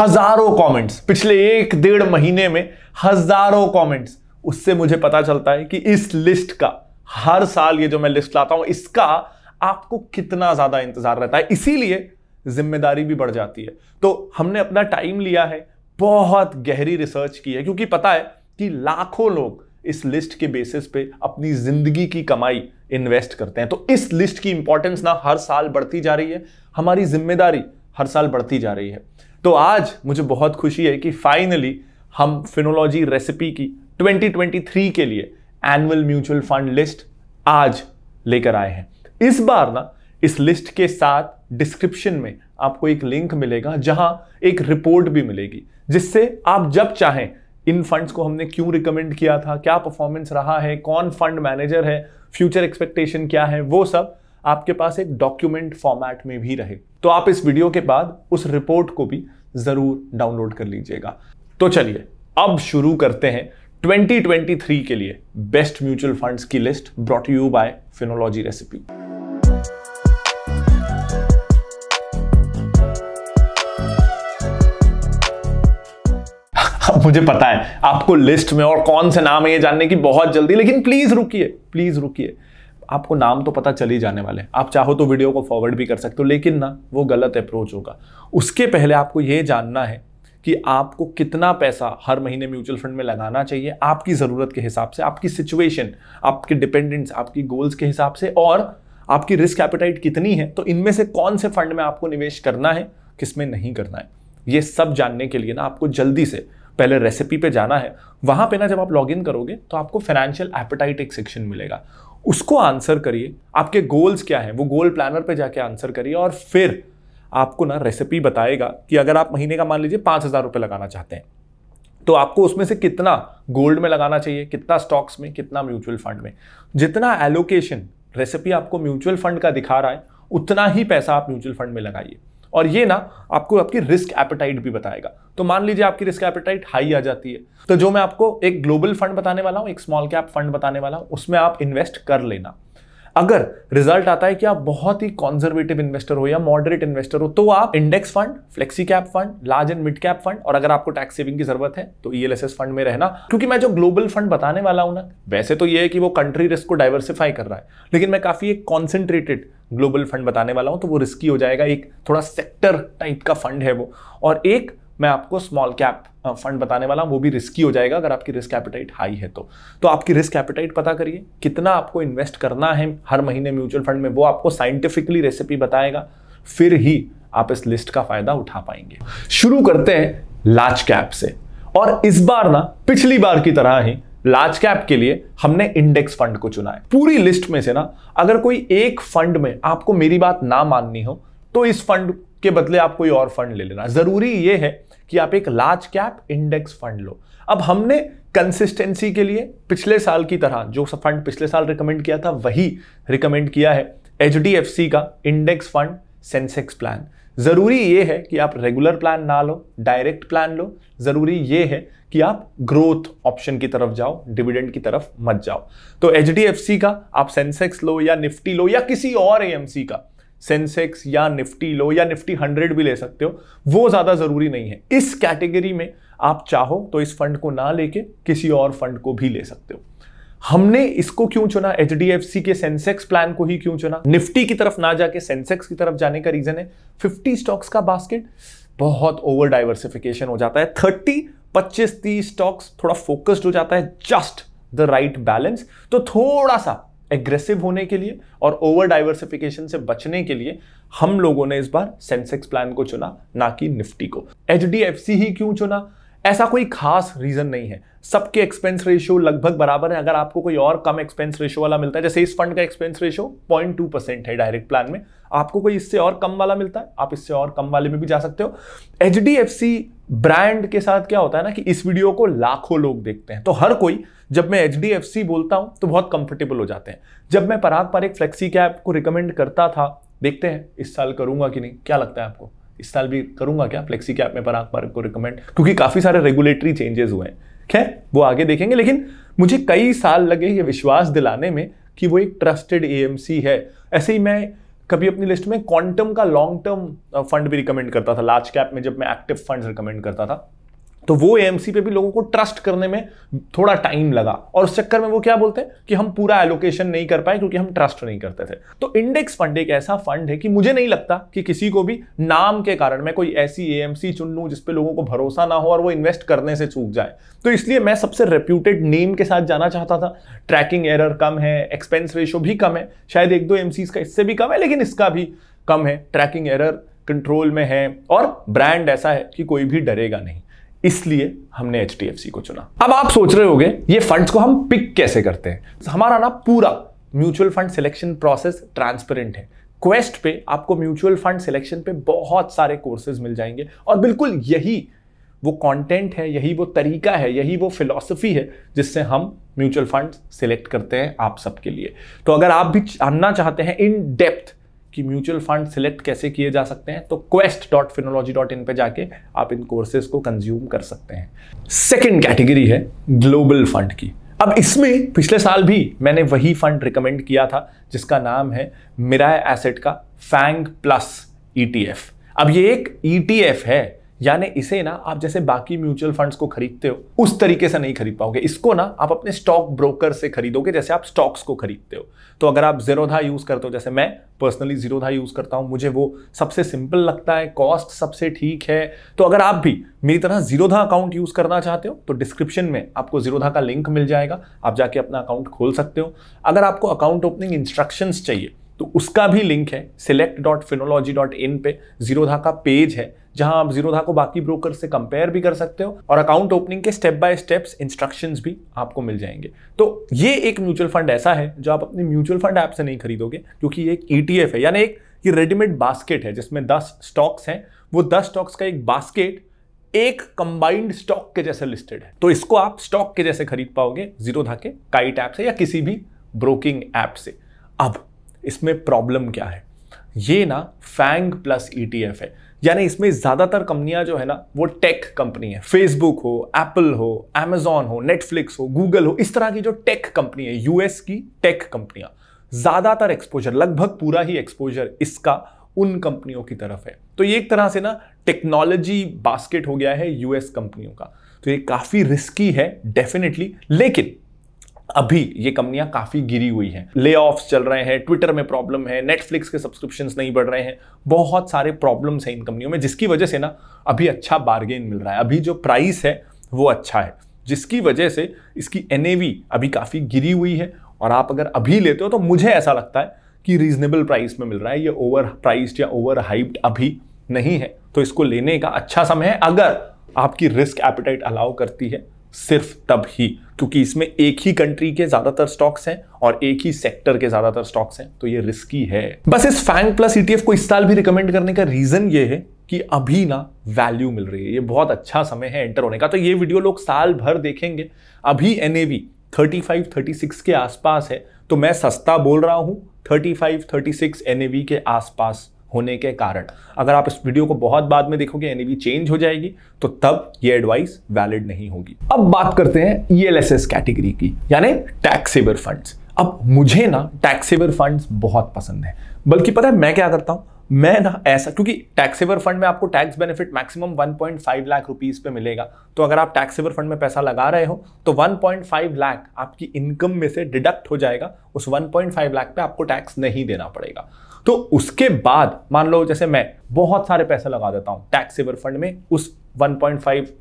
हजारों कमेंट्स पिछले एक डेढ़ महीने में हजारों कमेंट्स उससे मुझे पता चलता है कि इस लिस्ट का हर साल ये जो मैं लिस्ट लाता हूं इसका आपको कितना ज्यादा इंतजार रहता है इसीलिए जिम्मेदारी भी बढ़ जाती है तो हमने अपना टाइम लिया है बहुत गहरी रिसर्च की है क्योंकि पता है कि लाखों लोग इस लिस्ट के बेसिस पे अपनी जिंदगी की कमाई इन्वेस्ट करते हैं तो इस लिस्ट की इंपॉर्टेंस ना हर साल बढ़ती जा रही है हमारी जिम्मेदारी हर साल बढ़ती जा रही है तो आज मुझे बहुत खुशी है कि फाइनली हम फिनोलॉजी रेसिपी की 2023 के लिए एनुअल म्यूचुअल फंड लिस्ट आज लेकर आए हैं इस बार ना इस लिस्ट के साथ डिस्क्रिप्शन में आपको एक लिंक मिलेगा जहां एक रिपोर्ट भी मिलेगी जिससे आप जब चाहें इन फंड्स को हमने क्यों रिकमेंड किया था क्या परफॉर्मेंस रहा है कौन फंड मैनेजर है फ्यूचर एक्सपेक्टेशन क्या है वो सब आपके पास एक डॉक्यूमेंट फॉर्मेट में भी रहे तो आप इस वीडियो के बाद उस रिपोर्ट को भी ज़रूर डाउनलोड कर लीजिएगा तो चलिए अब शुरू करते हैं 2023 के लिए बेस्ट म्यूचुअल फंड्स की list brought you by Finology recipe मुझे पता है आपको लिस्ट में और कौन से नाम है ये जानने की बहुत जल्दी लेकिन प्लीज रुकिए प्लीज रुकिए आपको नाम तो पता चल ही जाने वाले हैं आप चाहो तो वीडियो को फॉरवर्ड भी कर सकते हो लेकिन ना वो गलत अप्रोच होगा उसके पहले आपको ये जानना है कि आपको कितना पैसा हर महीने म्यूचुअल फंड में लगाना चाहिए आपकी ज़रूरत के हिसाब से आपकी सिचुएशन आपके डिपेंडेंट्स आपकी गोल्स के हिसाब से और आपकी रिस्क एपिटाइट कितनी है तो इनमें से कौन से फंड में आपको निवेश करना है किस में नहीं करना है ये सब जानने के लिए ना आपको जल्दी से पहले रेसिपी पे जाना है वहां पे ना जब आप लॉगिन करोगे तो आपको फाइनेंशियल एपेटाइट एक सेक्शन मिलेगा उसको आंसर करिए आपके गोल्स क्या हैं वो गोल प्लानर पे जाके आंसर करिए और फिर आपको ना रेसिपी बताएगा कि अगर आप महीने का मान लीजिए पाँच हज़ार रुपये लगाना चाहते हैं तो आपको उसमें से कितना गोल्ड में लगाना चाहिए कितना स्टॉक्स में कितना म्यूचुअल फंड में जितना एलोकेशन रेसिपी आपको म्यूचुअल फंड का दिखा रहा है उतना ही पैसा आप म्यूचुअल फंड में लगाइए और ये ना आपको आपकी रिस्क एपेटाइट भी बताएगा तो मान लीजिए आपकी रिस्क एपेटाइट हाई आ जाती है तो जो मैं आपको एक ग्लोबल फंड बताने वाला हूँ एक स्मॉल कैप फंड बताने वाला हूँ उसमें आप इन्वेस्ट कर लेना अगर रिजल्ट आता है कि आप बहुत ही कॉन्जर्वेटिव इन्वेस्टर हो या मॉडरेट इन्वेस्टर हो तो आप index fund flexi cap fund large and mid cap fund और अगर आपको टैक्स सेविंग की जरूरत है तो ई e फंड में रहना क्योंकि मैं जो ग्लोबल फंड बताने वाला हूं ना वैसे तो यह है कि वो कंट्री रिस्क को डाइवर्सिफाई कर रहा है लेकिन मैं काफी एक कॉन्सेंट्रेटेड ग्लोबल फंड बताने वाला हूँ तो वो रिस्की हो जाएगा एक थोड़ा सेक्टर टाइप का फंड है वो और एक मैं आपको स्मॉल कैप फंड बताने वाला हूँ वो भी रिस्की हो जाएगा अगर आपकी रिस्क कैपिटाइट हाई है तो तो आपकी रिस्क कैपिटाइट पता करिए कितना आपको इन्वेस्ट करना है हर महीने म्यूचुअल फंड में वो आपको साइंटिफिकली रेसिपी बताएगा फिर ही आप इस लिस्ट का फायदा उठा पाएंगे शुरू करते हैं लार्ज कैप से और इस बार ना पिछली बार की तरह ही लार्ज कैप के लिए हमने इंडेक्स फंड को चुना है पूरी लिस्ट में से ना अगर कोई एक फंड में आपको मेरी बात ना माननी हो तो इस फंड के बदले आप कोई और फंड ले लेना जरूरी यह है कि आप एक लार्ज कैप इंडेक्स फंड लो अब हमने कंसिस्टेंसी के लिए पिछले साल की तरह जो फंड पिछले साल रिकमेंड किया था वही रिकमेंड किया है एच का इंडेक्स फंड सेंसेक्स प्लान ज़रूरी यह है कि आप रेगुलर प्लान ना लो डायरेक्ट प्लान लो ज़रूरी यह है कि आप ग्रोथ ऑप्शन की तरफ जाओ डिविडेंड की तरफ मत जाओ तो एच का आप सेंसेक्स लो या निफ्टी लो या किसी और ए का सेंसेक्स या निफ्टी लो या निफ्टी हंड्रेड भी ले सकते हो वो ज़्यादा ज़रूरी नहीं है इस कैटेगरी में आप चाहो तो इस फंड को ना लेके किसी और फंड को भी ले सकते हो हमने इसको क्यों चुना एच के सेंसेक्स प्लान को ही क्यों चुना निफ्टी की तरफ ना जाके सेंसेक्स की तरफ जाने का रीज़न है 50 स्टॉक्स का बास्केट बहुत ओवर डाइवर्सिफिकेशन हो जाता है थर्टी पच्चीस तीस स्टॉक्स थोड़ा फोकस्ड हो जाता है जस्ट द राइट बैलेंस तो थोड़ा सा एग्रेसिव होने के लिए और ओवर डाइवर्सिफिकेशन से बचने के लिए हम लोगों ने इस बार सेंसेक्स प्लान को चुना ना कि निफ्टी को एच ही क्यों चुना ऐसा कोई खास रीजन नहीं है सबके एक्सपेंस रेशियो लगभग बराबर है अगर आपको कोई और कम एक्सपेंस रेशियो वाला मिलता है जैसे इस फंड का expense ratio point two percent है डायरेक्ट प्लान में आपको कोई इससे और कम वाला मिलता है आप इससे और कम वाले में भी जा सकते हो H D F C brand के साथ क्या होता है ना कि इस वीडियो को लाखों लोग देखते हैं तो हर कोई जब मैं एच डी एफ सी बोलता हूं तो बहुत कंफर्टेबल हो जाते हैं जब मैं पराग पर एक फ्लेक्सी कैप को रिकमेंड करता था देखते हैं इस साल करूंगा कि नहीं क्या लगता है आपको इस साल भी करूंगा क्या फ्लेक्सी कैप में पराग पार्क को रिकमेंड क्योंकि काफ़ी सारे रेगुलेटरी चेंजेस हुए हैं खैर वो आगे देखेंगे लेकिन मुझे कई साल लगे ये विश्वास दिलाने में कि वो एक ट्रस्टेड ए है ऐसे ही मैं कभी अपनी लिस्ट में क्वांटम का लॉन्ग टर्म फंड भी रिकमेंड करता था लार्ज कैप में जब मैं एक्टिव फंड्स रिकमेंड करता था तो वो एएमसी पे भी लोगों को ट्रस्ट करने में थोड़ा टाइम लगा और उस चक्कर में वो क्या बोलते हैं कि हम पूरा एलोकेशन नहीं कर पाए क्योंकि हम ट्रस्ट नहीं करते थे तो इंडेक्स फंड एक ऐसा फंड है कि मुझे नहीं लगता कि किसी को भी नाम के कारण मैं कोई ऐसी एएमसी चुन लूँ जिसपे लोगों को भरोसा ना हो और वो इन्वेस्ट करने से चूक जाए तो इसलिए मैं सबसे रेप्यूटेड नेम के साथ जाना चाहता था ट्रैकिंग एरर कम है एक्सपेंस रेशो भी कम है शायद एक दो एम का इससे भी कम है लेकिन इसका भी कम है ट्रैकिंग एरर कंट्रोल में है और ब्रांड ऐसा है कि कोई भी डरेगा नहीं इसलिए हमने एच को चुना अब आप सोच रहे गए ये फंड्स को हम पिक कैसे करते हैं तो हमारा ना पूरा mutual fund selection process transparent है क्वेस्ट पे आपको म्यूचुअल फंड सिलेक्शन पे बहुत सारे कोर्सेज मिल जाएंगे और बिल्कुल यही वो कंटेंट है यही वो तरीका है यही वो फिलॉसफी है जिससे हम म्यूचुअल फंड सिलेक्ट करते हैं आप सबके लिए तो अगर आप भी जानना चाहते हैं इन डेप्थ कि म्यूचुअल फंड सिलेक्ट कैसे किए जा सकते हैं तो Quest dot Finology dot in पर जाके आप इन कोर्सेज को कंज्यूम कर सकते हैं सेकेंड कैटेगरी है ग्लोबल फंड की अब इसमें पिछले साल भी मैंने वही फंड रिकमेंड किया था जिसका नाम है मिराय एसेट का फैंग प्लस ईटीएफ अब ये एक ईटीएफ e है यानी इसे ना आप जैसे बाकी म्यूचुअल फंड्स को खरीदते हो उस तरीके से नहीं खरीद पाओगे इसको ना आप अपने स्टॉक ब्रोकर से खरीदोगे जैसे आप स्टॉक्स को खरीदते हो तो अगर आप जीरोधा यूज़ करते हो जैसे मैं पर्सनली जीरोधा यूज़ करता हूँ मुझे वो सबसे सिंपल लगता है कॉस्ट सबसे ठीक है तो अगर आप भी मेरी तरह जीरोधा अकाउंट यूज़ करना चाहते हो तो डिस्क्रिप्शन में आपको जीरोधा का लिंक मिल जाएगा आप जाके अपना अकाउंट खोल सकते हो अगर आपको अकाउंट ओपनिंग इंस्ट्रक्शंस चाहिए तो उसका भी लिंक है select dot Finology dot in पे जीरोधा का पेज है जहां आप जीरोधा को बाकी ब्रोकर से कंपेयर भी कर सकते हो और अकाउंट ओपनिंग के स्टेप बाय स्टेप्स इंस्ट्रक्शंस भी आपको मिल जाएंगे तो ये एक म्यूचुअल फंड ऐसा है जो आप अपने म्यूचुअल फंड ऐप से नहीं खरीदोगे क्योंकि ये एक ई e है यानी एक ये रेडीमेड बास्केट है जिसमें दस स्टॉक्स हैं वो दस स्टॉक्स का एक बास्केट एक कंबाइंड स्टॉक के जैसे लिस्टेड है तो इसको आप स्टॉक के जैसे खरीद पाओगे जीरोधा के काइट ऐप से या किसी भी ब्रोकिंग ऐप से अब इसमें प्रॉब्लम क्या है ये ना फैंग प्लस ई है यानी इसमें ज़्यादातर कंपनियां जो है ना वो टेक कंपनी है फेसबुक हो एप्पल हो अमेजोन हो नेटफ्लिक्स हो गूगल हो इस तरह की जो टेक कंपनी है यूएस की टेक कंपनियां ज़्यादातर एक्सपोजर लगभग पूरा ही एक्सपोजर इसका उन कंपनियों की तरफ है तो ये एक तरह से ना टेक्नोलॉजी बास्केट हो गया है यूएस कंपनियों का तो ये काफ़ी रिस्की है डेफिनेटली लेकिन अभी ये कंपनियां काफी गिरी हुई हैं ले चल रहे हैं ट्विटर में प्रॉब्लम है नेटफ्लिक्स के सब्सक्रिप्शन नहीं बढ़ रहे हैं बहुत सारे प्रॉब्लम्स हैं इन कंपनियों में जिसकी वजह से ना अभी अच्छा बार्गेन मिल रहा है अभी जो प्राइस है वो अच्छा है जिसकी वजह से इसकी एन अभी काफ़ी गिरी हुई है और आप अगर अभी लेते हो तो मुझे ऐसा लगता है कि रीजनेबल प्राइस में मिल रहा है ये ओवर प्राइस्ड या ओवर हाइप्ड अभी नहीं है तो इसको लेने का अच्छा समय है अगर आपकी रिस्क एपिटाइट अलाउ करती है सिर्फ तब ही क्योंकि इसमें एक ही कंट्री के ज्यादातर स्टॉक्स हैं और एक ही सेक्टर के ज्यादातर स्टॉक्स हैं तो ये रिस्की है बस इस फैंग प्लस ईटीएफ को इस साल भी रिकमेंड करने का रीजन ये है कि अभी ना वैल्यू मिल रही है ये बहुत अच्छा समय है एंटर होने का तो ये वीडियो लोग साल भर देखेंगे अभी N A V thirty five thirty six के आसपास है तो मैं सस्ता बोल रहा हूं थर्टी फाइव थर्टी सिक्स के आसपास होने के कारण अगर आप इस वीडियो को बहुत बाद में देखोगे एनईवी चेंज हो जाएगी तो तब ये एडवाइस वैलिड नहीं होगी अब बात करते हैं ईएलएसएस e कैटेगरी की यानी टैक्सेबल फंड्स अब मुझे ना टैक्सेबल फंड्स बहुत पसंद है बल्कि पता है मैं क्या करता हूँ मैं ना ऐसा क्योंकि टैक्सेवर फंड में आपको tax benefit maximum 1.5 lakh rupees पे मिलेगा तो अगर आप टैक्सेवर फंड में पैसा लगा रहे हो तो 1.5 लाख आपकी इनकम में से डिडक्ट हो जाएगा उस 1.5 लाख पे आपको टैक्स नहीं देना पड़ेगा तो उसके बाद मान लो जैसे मैं बहुत सारे पैसे लगा देता हूँ टैक्सेवर फंड में उस वन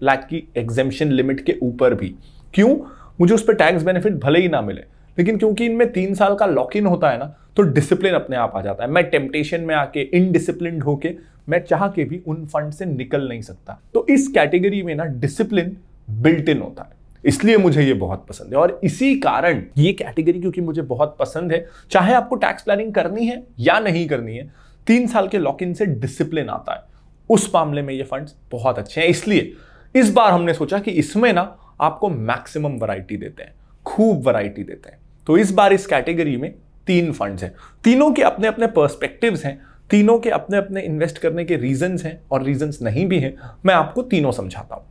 लाख की एग्जेपन लिमिट के ऊपर भी क्यों मुझे उस पर टैक्स बेनिफिट भले ही ना मिले लेकिन क्योंकि इनमें तीन साल का लॉक इन होता है ना तो डिसिप्लिन अपने आप आ जाता है मैं टेम्पटेशन में आके इनडिसिप्लिन होके मैं चाह के भी उन फंड से निकल नहीं सकता तो इस कैटेगरी में ना डिसिप्लिन बिल्ट इन होता है इसलिए मुझे ये बहुत पसंद है और इसी कारण ये कैटेगरी क्योंकि मुझे बहुत पसंद है चाहे आपको टैक्स प्लानिंग करनी है या नहीं करनी है तीन साल के लॉक इन से डिसिप्लिन आता है उस मामले में ये फंड्स बहुत अच्छे हैं इसलिए इस बार हमने सोचा कि इसमें ना आपको मैक्सिमम वैरायटी देते हैं खूब वैरायटी देते हैं तो इस बार इस कैटेगरी में तीन फंड्स हैं तीनों के अपने अपने पर्सपेक्टिव्स हैं तीनों के अपने अपने इन्वेस्ट करने के रीजंस हैं और रीजंस नहीं भी हैं मैं आपको तीनों समझाता हूं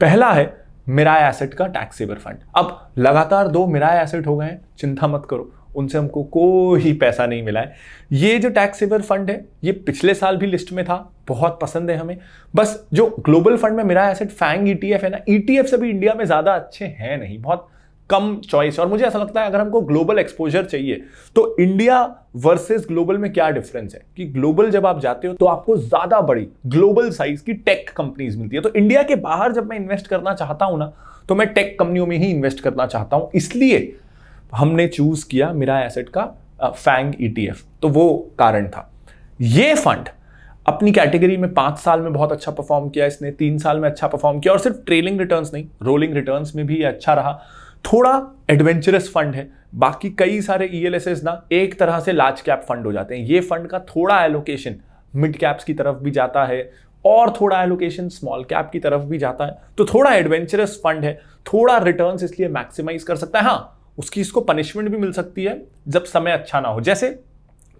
पहला है मेरा एसेट का सेवर फंड अब लगातार दो मेरा एसेट हो गए हैं चिंता मत करो उनसे हमको कोई पैसा नहीं मिला है ये जो टैक्स सेवर फंड है ये पिछले साल भी लिस्ट में था बहुत पसंद है हमें बस जो ग्लोबल फंड में मेरा एसेट फैंग ईटीएफ है ना ईटीएफ e से भी इंडिया में ज़्यादा अच्छे हैं नहीं बहुत कम चॉइस और मुझे ऐसा लगता है अगर हमको ग्लोबल एक्सपोजर चाहिए तो इंडिया वर्सेस ग्लोबल में क्या डिफरेंस है कि ग्लोबल जब आप जाते हो तो आपको ज्यादा बड़ी ग्लोबल साइज की टेक कंपनीज मिलती है तो इंडिया के बाहर जब मैं इन्वेस्ट करना चाहता हूं ना तो मैं टेक कंपनियों में ही इन्वेस्ट करना चाहता हूं इसलिए हमने चूज किया मेरा एसेट का फैंग ईटीएफ e तो वो कारण था ये फंड अपनी कैटेगरी में पांच साल में बहुत अच्छा परफॉर्म किया इसने तीन साल में अच्छा परफॉर्म किया और सिर्फ ट्रेलिंग रिटर्न्स नहीं रोलिंग रिटर्न्स में भी अच्छा रहा थोड़ा एडवेंचरस फंड है बाकी कई सारे ई e ना एक तरह से लार्ज कैप फंड हो जाते हैं ये फंड का थोड़ा एलोकेशन मिड कैप्स की तरफ भी जाता है और थोड़ा एलोकेशन स्मॉल कैप की तरफ भी जाता है तो थोड़ा एडवेंचरस फंड है थोड़ा रिटर्न इसलिए मैक्सिमाइज कर सकता है हाँ उसकी इसको पनिशमेंट भी मिल सकती है जब समय अच्छा ना हो जैसे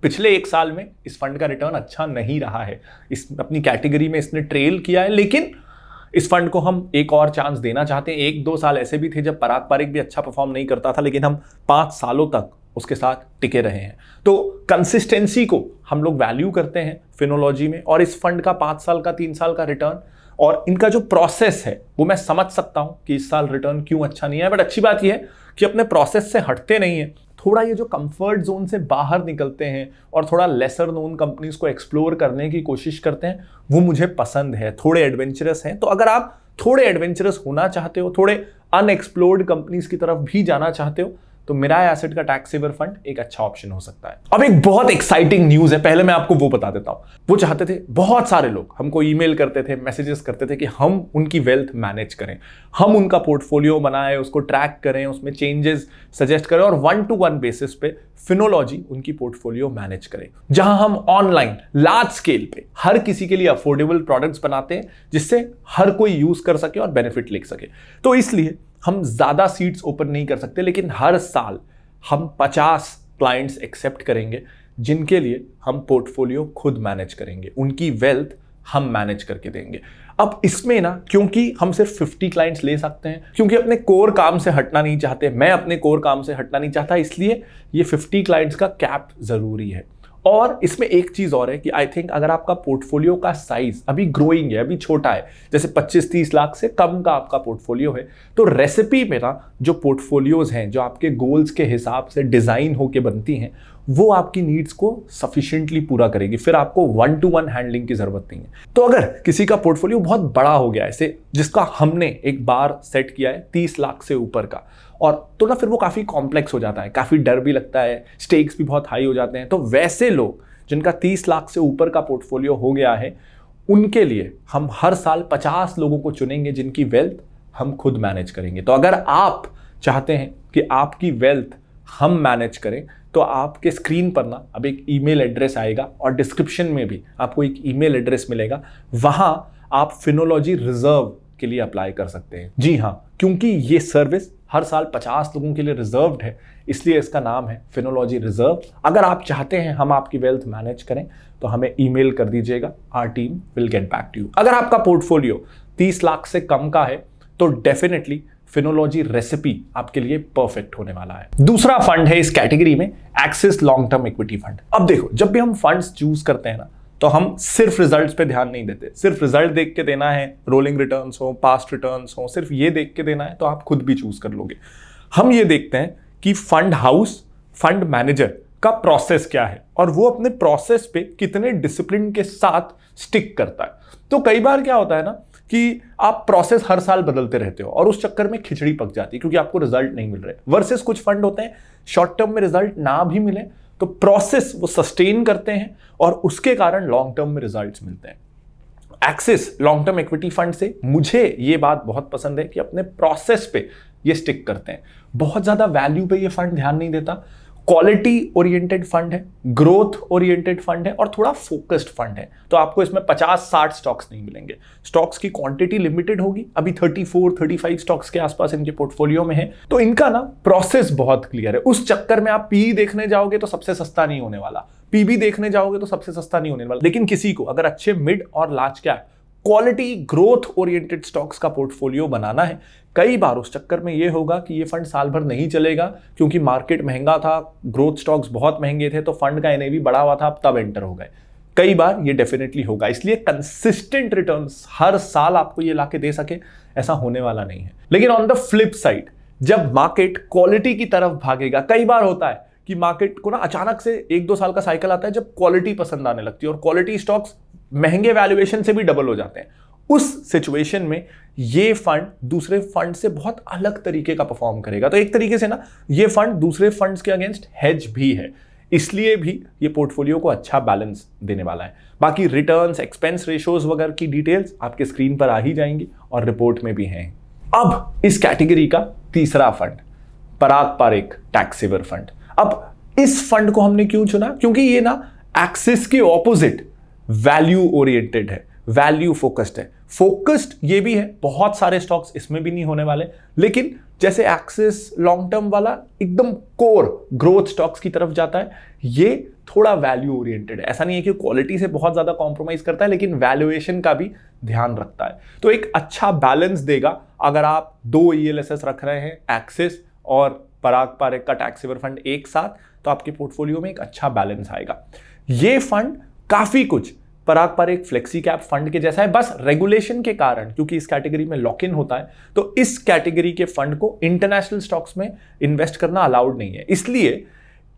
पिछले एक साल में इस फंड का रिटर्न अच्छा नहीं रहा है इस अपनी कैटेगरी में इसने ट्रेल किया है लेकिन इस फंड को हम एक और चांस देना चाहते हैं एक दो साल ऐसे भी थे जब पराग पारिक भी अच्छा परफॉर्म नहीं करता था लेकिन हम पाँच सालों तक उसके साथ टिके रहे हैं तो कंसिस्टेंसी को हम लोग वैल्यू करते हैं फिनोलॉजी में और इस फंड का पाँच साल का तीन साल का रिटर्न और इनका जो प्रोसेस है वो मैं समझ सकता हूँ कि इस साल रिटर्न क्यों अच्छा नहीं है बट अच्छी बात यह है कि अपने प्रोसेस से हटते नहीं है थोड़ा ये जो कंफर्ट जोन से बाहर निकलते हैं और थोड़ा लेसर नोन कंपनीज को एक्सप्लोर करने की कोशिश करते हैं वो मुझे पसंद है थोड़े एडवेंचरस हैं तो अगर आप थोड़े एडवेंचरस होना चाहते हो थोड़े अनएक्सप्लोर्ड कंपनीज की तरफ भी जाना चाहते हो तो मेरा एसेट का टैक्स सेवर फंड एक अच्छा ऑप्शन हो सकता है अब एक बहुत एक्साइटिंग न्यूज है पहले मैं आपको वो बता देता हूं वो चाहते थे बहुत सारे लोग हमको ईमेल करते थे मैसेजेस करते थे कि हम उनकी वेल्थ मैनेज करें हम उनका पोर्टफोलियो बनाएं उसको ट्रैक करें उसमें चेंजेस सजेस्ट करें और वन टू वन बेसिस पे फिनोलॉजी उनकी पोर्टफोलियो मैनेज करें जहां हम ऑनलाइन लार्ज स्केल पे हर किसी के लिए अफोर्डेबल प्रोडक्ट्स बनाते हैं जिससे हर कोई यूज कर सके और बेनिफिट ले सके तो इसलिए हम ज़्यादा सीट्स ओपन नहीं कर सकते लेकिन हर साल हम 50 क्लाइंट्स एक्सेप्ट करेंगे जिनके लिए हम पोर्टफोलियो खुद मैनेज करेंगे उनकी वेल्थ हम मैनेज करके देंगे अब इसमें ना क्योंकि हम सिर्फ 50 क्लाइंट्स ले सकते हैं क्योंकि अपने कोर काम से हटना नहीं चाहते मैं अपने कोर काम से हटना नहीं चाहता इसलिए ये 50 क्लाइंट्स का कैप ज़रूरी है और इसमें एक चीज़ और है कि आई थिंक अगर आपका पोर्टफोलियो का साइज अभी ग्रोइंग है अभी छोटा है जैसे 25-30 लाख से कम का आपका पोर्टफोलियो है तो रेसिपी में ना जो पोर्टफोलियोज हैं जो आपके गोल्स के हिसाब से डिज़ाइन होके बनती हैं वो आपकी नीड्स को सफिशिएंटली पूरा करेगी फिर आपको वन टू वन हैंडलिंग की ज़रूरत नहीं है तो अगर किसी का पोर्टफोलियो बहुत बड़ा हो गया ऐसे जिसका हमने एक बार सेट किया है तीस लाख से ऊपर का और तो ना फिर वो काफ़ी कॉम्प्लेक्स हो जाता है काफ़ी डर भी लगता है स्टेक्स भी बहुत हाई हो जाते हैं तो वैसे लोग जिनका तीस लाख से ऊपर का पोर्टफोलियो हो गया है उनके लिए हम हर साल पचास लोगों को चुनेंगे जिनकी वेल्थ हम खुद मैनेज करेंगे तो अगर आप चाहते हैं कि आपकी वेल्थ हम मैनेज करें तो आपके स्क्रीन पर ना अब एक ईमेल एड्रेस आएगा और डिस्क्रिप्शन में भी आपको एक ईमेल एड्रेस मिलेगा वहाँ आप फिनोलॉजी रिजर्व के लिए अप्लाई कर सकते हैं जी हाँ क्योंकि ये सर्विस हर साल 50 लोगों के लिए रिजर्व्ड है इसलिए इसका नाम है फिनोलॉजी रिजर्व अगर आप चाहते हैं हम आपकी वेल्थ मैनेज करें तो हमें ईमेल कर दीजिएगा our team will get back to you अगर आपका पोर्टफोलियो 30 लाख से कम का है तो डेफिनेटली फिनोलॉजी रेसिपी आपके लिए परफेक्ट होने वाला है दूसरा फंड है इस कैटेगरी में Axis long term equity fund अब देखो जब भी हम फंड्स चूज करते हैं ना तो हम सिर्फ रिजल्ट पे ध्यान नहीं देते सिर्फ रिजल्ट देख के देना है रोलिंग रिटर्न हो पास्ट रिटर्न हो सिर्फ ये देख के देना है तो आप खुद भी चूज कर लोगे हम ये देखते हैं कि फंड हाउस फंड मैनेजर का प्रोसेस क्या है और वो अपने प्रोसेस पे कितने डिसिप्लिन के साथ स्टिक करता है तो कई बार क्या होता है ना कि आप प्रोसेस हर साल बदलते रहते हो और उस चक्कर में खिचड़ी पक जाती है क्योंकि आपको रिजल्ट नहीं मिल रहे वर्सेस कुछ फंड होते हैं शॉर्ट टर्म में रिजल्ट ना भी मिले तो प्रोसेस वो सस्टेन करते हैं और उसके कारण लॉन्ग टर्म में रिजल्ट मिलते हैं Axis long term equity fund से मुझे ये बात बहुत पसंद है कि अपने प्रोसेस पे ये स्टिक करते हैं बहुत ज़्यादा वैल्यू पे ये फंड ध्यान नहीं देता क्वालिटी ओरिएंटेड फंड है ग्रोथ ओरिएंटेड फंड है और थोड़ा फोकस्ड फंड है तो आपको इसमें 50-60 स्टॉक्स नहीं मिलेंगे स्टॉक्स की क्वांटिटी लिमिटेड होगी अभी 34 35 स्टॉक्स के आसपास इनके पोर्टफोलियो में है तो इनका ना प्रोसेस बहुत क्लियर है उस चक्कर में आप पी e देखने जाओगे तो सबसे सस्ता नहीं होने वाला पीबी देखने जाओगे तो सबसे सस्ता नहीं होने वाला लेकिन किसी को अगर अच्छे मिड और large cap quality growth oriented stocks का पोर्टफोलियो बनाना है कई बार उस चक्कर में ये होगा कि ये फंड साल भर नहीं चलेगा क्योंकि मार्केट महंगा था ग्रोथ स्टॉक्स बहुत महंगे थे तो फंड का एनएवी बढ़ा हुआ था अब तब एंटर हो गए कई बार ये डेफिनेटली होगा इसलिए कंसिस्टेंट रिटर्न हर साल आपको ये ला दे सके ऐसा होने वाला नहीं है लेकिन ऑन द फ्लिप साइड जब मार्केट क्वालिटी की तरफ भागेगा कई बार होता है कि मार्केट को ना अचानक से एक दो साल का साइकिल आता है जब क्वालिटी पसंद आने लगती है और क्वालिटी स्टॉक्स महंगे वैल्यूएशन से भी डबल हो जाते हैं उस सिचुएशन में ये फंड दूसरे फंड से बहुत अलग तरीके का परफॉर्म करेगा तो एक तरीके से ना ये फंड दूसरे फंड्स के अगेंस्ट हेज भी है इसलिए भी ये पोर्टफोलियो को अच्छा बैलेंस देने वाला है बाकी रिटर्न्स एक्सपेंस रेशोज वगैरह की डिटेल्स आपके स्क्रीन पर आ ही जाएंगी और रिपोर्ट में भी हैं अब इस कैटेगरी का तीसरा fund Parag Parikh tax saver fund अब इस फंड को हमने क्यों चुना क्योंकि ये ना एक्सिस के ऑपोजिट वैल्यू ओरिएंटेड है वैल्यू फोकस्ड है फोकस्ड ये भी है बहुत सारे स्टॉक्स इसमें भी नहीं होने वाले लेकिन जैसे एक्सिस लॉन्ग टर्म वाला एकदम कोर ग्रोथ स्टॉक्स की तरफ जाता है ये थोड़ा वैल्यू ओरिएंटेड है ऐसा नहीं है कि क्वालिटी से बहुत ज़्यादा कॉम्प्रोमाइज करता है लेकिन वैल्यूएशन का भी ध्यान रखता है तो एक अच्छा बैलेंस देगा अगर आप दो ई e रख रहे हैं एक्सिस और पराग पारे का टैक्सेवर फंड एक साथ तो आपके पोर्टफोलियो में एक अच्छा बैलेंस आएगा ये फंड काफ़ी कुछ पराग पर एक फ्लेक्सी कैप फंड के जैसा है बस रेगुलेशन के कारण क्योंकि इस कैटेगरी में लॉक इन होता है तो इस कैटेगरी के फंड को इंटरनेशनल स्टॉक्स में इन्वेस्ट करना अलाउड नहीं है इसलिए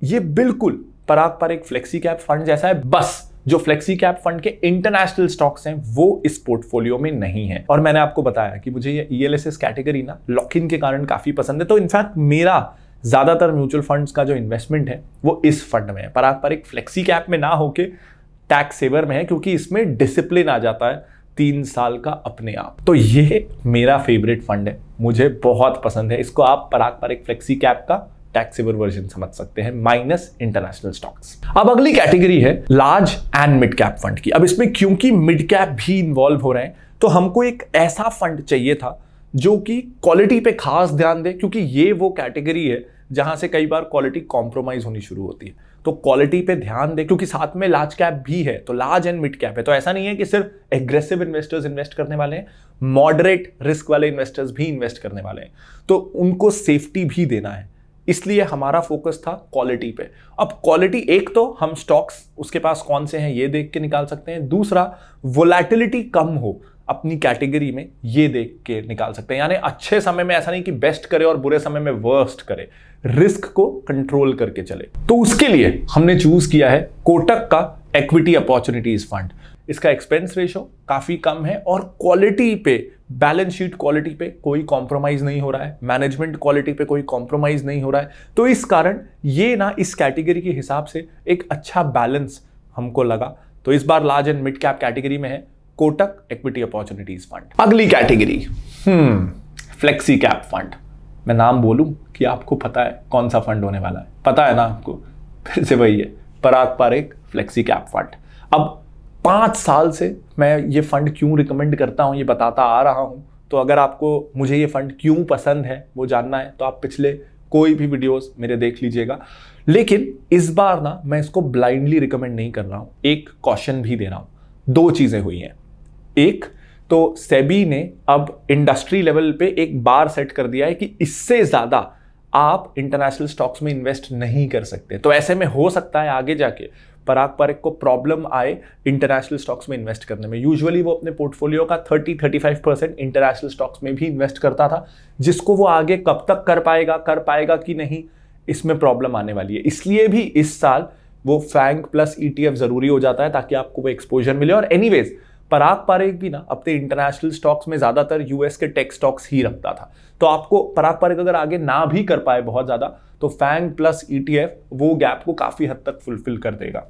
ये बिल्कुल पराग पर एक फ्लेक्सी कैप फंड जैसा है बस जो फ्लेक्सी कैप फंड के इंटरनेशनल स्टॉक्स हैं वो इस पोर्टफोलियो में नहीं है और मैंने आपको बताया कि मुझे ये ईएलएसएस e कैटेगरी ना लॉक इन के कारण काफी पसंद है तो इनफैक्ट मेरा ज्यादातर म्यूचुअल फंड्स का जो इन्वेस्टमेंट है वो इस फंड में है पर आप पर एक फ्लेक्सी कैप में ना होके टैक्स सेवर में है क्योंकि इसमें डिसिप्लिन आ जाता है तीन साल का अपने आप तो ये मेरा फेवरेट फंड है मुझे बहुत पसंद है इसको आप पराग पर एक फ्लेक्सी कैप का टैक्सेबल वर्जन समझ सकते हैं माइनस इंटरनेशनल स्टॉक्स अब अगली कैटेगरी है large and mid cap fund की अब इसमें क्योंकि मिड कैप भी इन्वॉल्व हो रहे हैं तो हमको एक ऐसा फंड चाहिए था जो कि क्वालिटी पे खास ध्यान दे क्योंकि ये वो कैटेगरी है जहां से कई बार क्वालिटी कॉम्प्रोमाइज होनी शुरू होती है तो क्वालिटी पे ध्यान दे क्योंकि साथ में लार्ज कैप भी है तो लार्ज एंड मिड कैप है तो ऐसा नहीं है कि सिर्फ एग्रेसिव इन्वेस्टर्स इन्वेस्ट करने वाले हैं मॉडरेट रिस्क वाले इन्वेस्टर्स भी इन्वेस्ट करने वाले हैं तो उनको सेफ्टी भी देना है इसलिए हमारा फोकस था क्वालिटी पे अब क्वालिटी एक तो हम स्टॉक्स उसके पास कौन से हैं ये देख के निकाल सकते हैं दूसरा वोलेटिलिटी कम हो अपनी कैटेगरी में ये देख के निकाल सकते हैं यानी अच्छे समय में ऐसा नहीं कि बेस्ट करे और बुरे समय में वर्स्ट करे रिस्क को कंट्रोल करके चले तो उसके लिए हमने चूज किया है कोटक का इक्विटी अपॉर्चुनिटीज फंड इसका एक्सपेंस रेशो काफ़ी कम है और क्वालिटी पे बैलेंस शीट क्वालिटी पे कोई कॉम्प्रोमाइज़ नहीं हो रहा है मैनेजमेंट क्वालिटी पे कोई कॉम्प्रोमाइज़ नहीं हो रहा है तो इस कारण ये ना इस कैटेगरी के हिसाब से एक अच्छा बैलेंस हमको लगा तो इस बार large and mid cap category में है कोटक इक्विटी अपॉर्चुनिटीज फंड अगली category hmm flexi cap fund मैं नाम बोलूं कि आपको पता है कौन सा फंड होने वाला है पता है ना आपको फिर से वही है पराग एक फ्लेक्सी कैप फंड अब पाँच साल से मैं ये फंड क्यों रिकमेंड करता हूँ ये बताता आ रहा हूँ तो अगर आपको मुझे ये फंड क्यों पसंद है वो जानना है तो आप पिछले कोई भी वीडियोस मेरे देख लीजिएगा लेकिन इस बार ना मैं इसको ब्लाइंडली रिकमेंड नहीं कर रहा हूँ एक कॉशन भी दे रहा हूँ दो चीज़ें हुई हैं एक तो सेबी ने अब इंडस्ट्री लेवल पे एक बार सेट कर दिया है कि इससे ज़्यादा आप इंटरनेशनल स्टॉक्स में इन्वेस्ट नहीं कर सकते तो ऐसे में हो सकता है आगे जाके पराग एक को प्रॉब्लम आए इंटरनेशनल स्टॉक्स में इन्वेस्ट करने में यूजुअली वो अपने पोर्टफोलियो का 30 35 परसेंट इंटरनेशनल स्टॉक्स में भी इन्वेस्ट करता था जिसको वो आगे कब तक कर पाएगा कर पाएगा कि नहीं इसमें प्रॉब्लम आने वाली है इसलिए भी इस साल वो फैंक प्लस ई ज़रूरी हो जाता है ताकि आपको वो एक्सपोजर मिले और वेज पराग पारेख भी ना अपने इंटरनेशनल स्टॉक्स में ज़्यादातर यूएस के टेक स्टॉक्स ही रखता था तो आपको पराग पारेख अगर आगे ना भी कर पाए बहुत ज़्यादा तो फैंग प्लस ईटीएफ वो गैप को काफ़ी हद तक फुलफिल कर देगा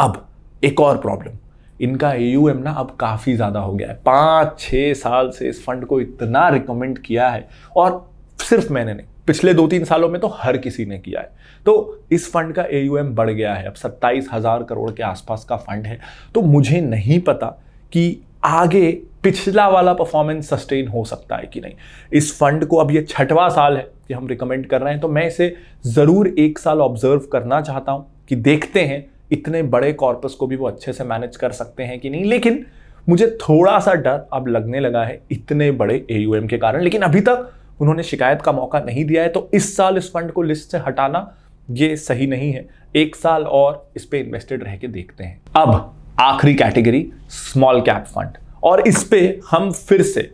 अब एक और प्रॉब्लम इनका एयूएम ना अब काफ़ी ज़्यादा हो गया है पांच छह साल से इस फंड को इतना रिकमेंड किया है और सिर्फ मैंने नहीं पिछले दो तीन सालों में तो हर किसी ने किया है तो इस फंड का एयूएम बढ़ गया है अब सत्ताईस हज़ार करोड़ के आसपास का फंड है तो मुझे नहीं पता कि आगे पिछला वाला परफॉर्मेंस सस्टेन हो सकता है कि नहीं इस फंड को अब ये छठवां साल है कि हम रिकमेंड कर रहे हैं तो मैं इसे ज़रूर एक साल ऑब्जर्व करना चाहता हूँ कि देखते हैं इतने बड़े कॉर्पस को भी वो अच्छे से मैनेज कर सकते हैं कि नहीं लेकिन मुझे थोड़ा सा डर अब लगने लगा है इतने बड़े ए के कारण लेकिन अभी तक उन्होंने शिकायत का मौका नहीं दिया है तो इस साल इस फंड को लिस्ट से हटाना ये सही नहीं है एक साल और इस पर इन्वेस्टेड रह के देखते हैं अब आखिरी कैटेगरी स्मॉल कैप फंड और इस पर हम फिर से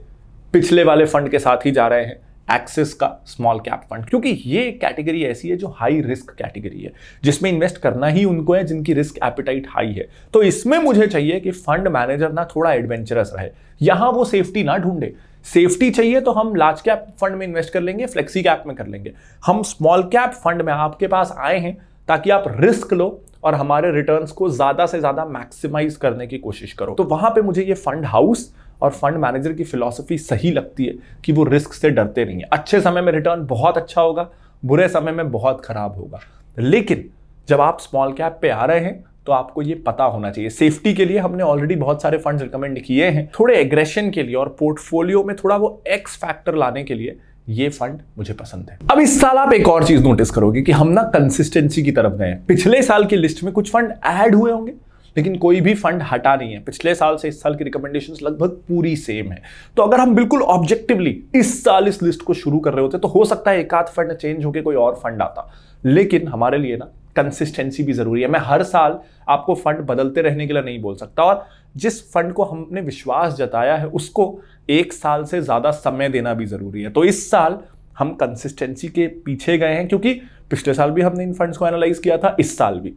पिछले वाले फंड के साथ ही जा रहे हैं एक्सिस का स्मॉल कैप फंड क्योंकि ये कैटेगरी ऐसी है जो हाई रिस्क कैटेगरी है जिसमें इन्वेस्ट करना ही उनको है जिनकी रिस्क एपिटाइट हाई है तो इसमें मुझे चाहिए कि फंड मैनेजर ना थोड़ा एडवेंचरस रहे यहां वो सेफ्टी ना ढूंढे सेफ्टी चाहिए तो हम लार्ज कैप फंड में इन्वेस्ट कर लेंगे फ्लेक्सी कैप में कर लेंगे हम स्मॉल कैप फंड में आपके पास आए हैं ताकि आप रिस्क लो और हमारे रिटर्न्स को ज़्यादा से ज़्यादा मैक्सिमाइज करने की कोशिश करो तो वहाँ पे मुझे ये फंड हाउस और फंड मैनेजर की फिलॉसफी सही लगती है कि वो रिस्क से डरते नहीं है अच्छे समय में रिटर्न बहुत अच्छा होगा बुरे समय में बहुत खराब होगा लेकिन जब आप स्मॉल कैप पे आ रहे हैं तो आपको ये पता होना चाहिए सेफ्टी के लिए हमने ऑलरेडी बहुत सारे फंड रिकमेंड किए हैं थोड़े एग्रेशन के लिए और पोर्टफोलियो में थोड़ा वो एक्स फैक्टर लाने के लिए ये फंड मुझे पसंद है अब इस साल आप एक और चीज नोटिस करोगे कि हम ना कंसिस्टेंसी की तरफ गए पिछले साल की लिस्ट में कुछ फंड ऐड हुए होंगे लेकिन कोई भी फंड हटा नहीं है पिछले साल से इस साल की रिकमेंडेशन लगभग पूरी सेम है तो अगर हम बिल्कुल ऑब्जेक्टिवली इस साल इस लिस्ट को शुरू कर रहे होते तो हो सकता है एक आध फंड चेंज होकर कोई और फंड आता लेकिन हमारे लिए ना कंसिस्टेंसी भी ज़रूरी है मैं हर साल आपको फंड बदलते रहने के लिए नहीं बोल सकता और जिस फंड को हमने विश्वास जताया है उसको एक साल से ज़्यादा समय देना भी ज़रूरी है तो इस साल हम कंसिस्टेंसी के पीछे गए हैं क्योंकि पिछले साल भी हमने इन फंड्स को एनालाइज किया था इस साल भी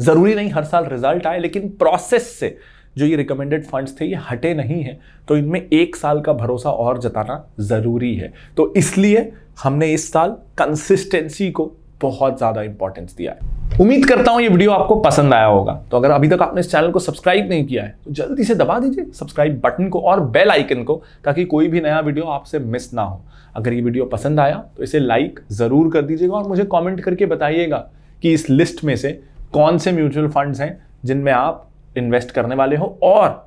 ज़रूरी नहीं हर साल रिजल्ट आए लेकिन प्रोसेस से जो ये रिकमेंडेड फंड्स थे ये हटे नहीं हैं तो इनमें एक साल का भरोसा और जताना ज़रूरी है तो इसलिए हमने इस साल कंसिस्टेंसी को बहुत ज़्यादा इंपॉर्टेंस दिया है उम्मीद करता हूँ ये वीडियो आपको पसंद आया होगा तो अगर अभी तक आपने इस चैनल को सब्सक्राइब नहीं किया है तो जल्दी से दबा दीजिए सब्सक्राइब बटन को और बेल आइकन को ताकि कोई भी नया वीडियो आपसे मिस ना हो अगर ये वीडियो पसंद आया तो इसे लाइक ज़रूर कर दीजिएगा और मुझे कॉमेंट करके बताइएगा कि इस लिस्ट में से कौन से म्यूचुअल फंड्स हैं जिनमें आप इन्वेस्ट करने वाले हो और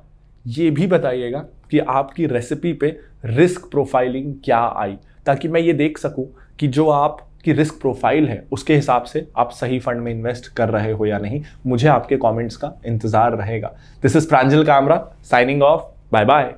ये भी बताइएगा कि आपकी रेसिपी पे रिस्क प्रोफाइलिंग क्या आई ताकि मैं ये देख सकूं कि जो आप की रिस्क प्रोफाइल है उसके हिसाब से आप सही फंड में इन्वेस्ट कर रहे हो या नहीं मुझे आपके कमेंट्स का इंतज़ार रहेगा this is Pranjal Kamra signing off bye bye